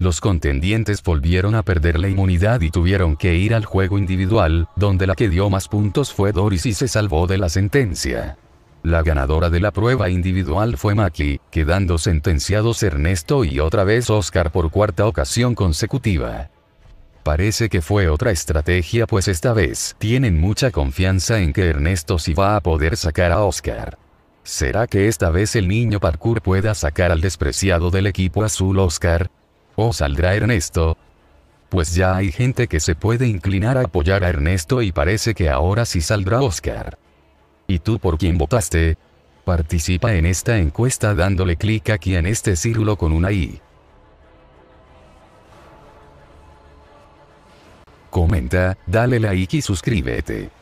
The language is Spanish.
Los contendientes volvieron a perder la inmunidad y tuvieron que ir al juego individual, donde la que dio más puntos fue Doris y se salvó de la sentencia. La ganadora de la prueba individual fue Maki, quedando sentenciados Ernesto y otra vez Oscar por cuarta ocasión consecutiva. Parece que fue otra estrategia pues esta vez tienen mucha confianza en que Ernesto sí va a poder sacar a Oscar. ¿Será que esta vez el niño parkour pueda sacar al despreciado del equipo azul Oscar? saldrá Ernesto? Pues ya hay gente que se puede inclinar a apoyar a Ernesto y parece que ahora sí saldrá Oscar. ¿Y tú por quién votaste? Participa en esta encuesta dándole clic aquí en este círculo con una I. Comenta, dale like y suscríbete.